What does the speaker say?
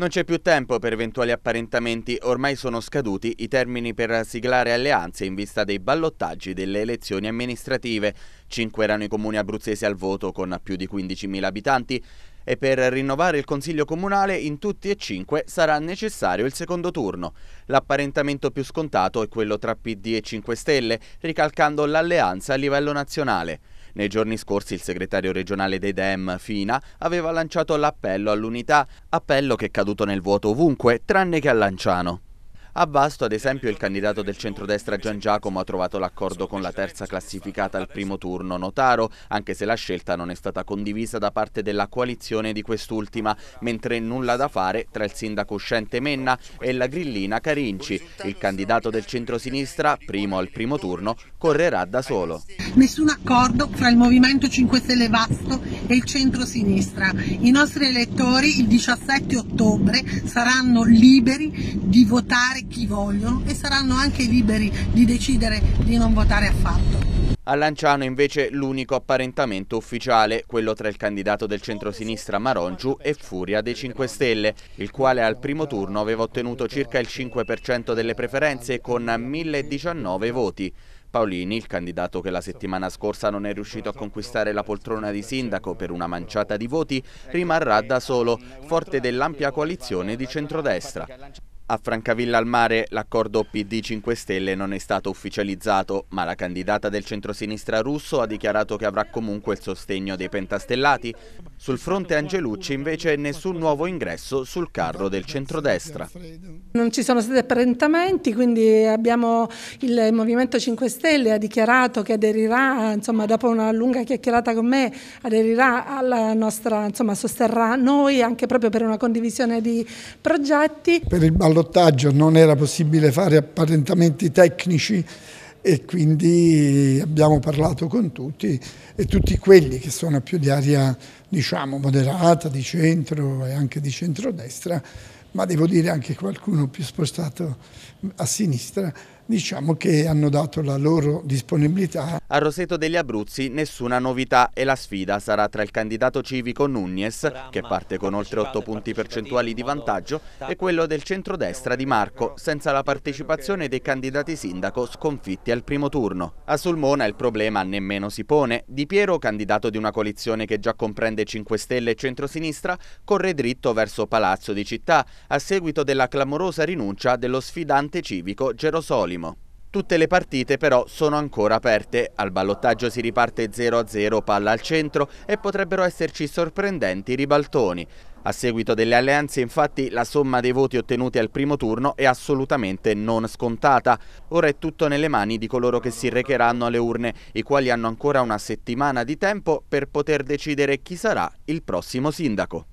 Non c'è più tempo per eventuali apparentamenti, ormai sono scaduti i termini per siglare alleanze in vista dei ballottaggi delle elezioni amministrative. Cinque erano i comuni abruzzesi al voto con più di 15.000 abitanti, e per rinnovare il Consiglio Comunale in tutti e cinque sarà necessario il secondo turno. L'apparentamento più scontato è quello tra PD e 5 Stelle, ricalcando l'alleanza a livello nazionale. Nei giorni scorsi il segretario regionale dei DEM, Fina, aveva lanciato l'appello all'unità, appello che è caduto nel vuoto ovunque, tranne che a Lanciano. A Vasto, ad esempio, il candidato del centrodestra Gian Giacomo ha trovato l'accordo con la terza classificata al primo turno, Notaro, anche se la scelta non è stata condivisa da parte della coalizione di quest'ultima, mentre nulla da fare tra il sindaco uscente Menna e la grillina Carinci. Il candidato del centrosinistra, primo al primo turno, correrà da solo. Nessun accordo fra il Movimento 5 Stelle Vasto e il centrosinistra. I nostri elettori il 17 ottobre saranno liberi di votare votare chi vogliono e saranno anche liberi di decidere di non votare affatto. A Lanciano invece l'unico apparentamento ufficiale, quello tra il candidato del centrosinistra Marongiu e Furia dei 5 Stelle, il quale al primo turno aveva ottenuto circa il 5% delle preferenze con 1019 voti. Paolini, il candidato che la settimana scorsa non è riuscito a conquistare la poltrona di sindaco per una manciata di voti, rimarrà da solo, forte dell'ampia coalizione di centrodestra. A Francavilla al Mare l'accordo PD 5 Stelle non è stato ufficializzato, ma la candidata del centrosinistra russo ha dichiarato che avrà comunque il sostegno dei pentastellati sul fronte Angelucci invece nessun nuovo ingresso sul carro del centrodestra. Non ci sono stati apparentamenti, quindi abbiamo il Movimento 5 Stelle ha dichiarato che aderirà, insomma, dopo una lunga chiacchierata con me, aderirà alla nostra, insomma, sosterrà noi anche proprio per una condivisione di progetti. Per il ballottaggio non era possibile fare apparentamenti tecnici e quindi abbiamo parlato con tutti e tutti quelli che sono più di aria diciamo moderata, di centro e anche di centrodestra, ma devo dire anche qualcuno più spostato a sinistra, diciamo che hanno dato la loro disponibilità. A Roseto degli Abruzzi nessuna novità e la sfida sarà tra il candidato civico Nunez, che parte con oltre 8 punti percentuali di vantaggio, e quello del centrodestra di Marco, senza la partecipazione dei candidati sindaco sconfitti al primo turno. A Sulmona il problema nemmeno si pone. Di Piero, candidato di una coalizione che già comprende 5 Stelle e centrosinistra, corre dritto verso Palazzo di Città, a seguito della clamorosa rinuncia dello sfidante civico Gerosolimo primo. Tutte le partite però sono ancora aperte, al ballottaggio si riparte 0-0 palla al centro e potrebbero esserci sorprendenti ribaltoni. A seguito delle alleanze infatti la somma dei voti ottenuti al primo turno è assolutamente non scontata. Ora è tutto nelle mani di coloro che si recheranno alle urne, i quali hanno ancora una settimana di tempo per poter decidere chi sarà il prossimo sindaco.